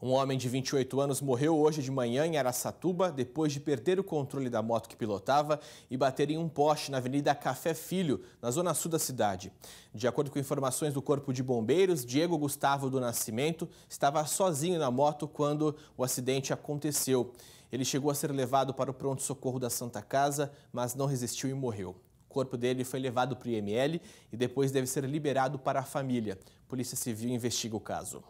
Um homem de 28 anos morreu hoje de manhã em Araçatuba depois de perder o controle da moto que pilotava e bater em um poste na Avenida Café Filho, na zona sul da cidade. De acordo com informações do Corpo de Bombeiros, Diego Gustavo do Nascimento estava sozinho na moto quando o acidente aconteceu. Ele chegou a ser levado para o pronto-socorro da Santa Casa, mas não resistiu e morreu. O corpo dele foi levado para o IML e depois deve ser liberado para a família. Polícia Civil investiga o caso.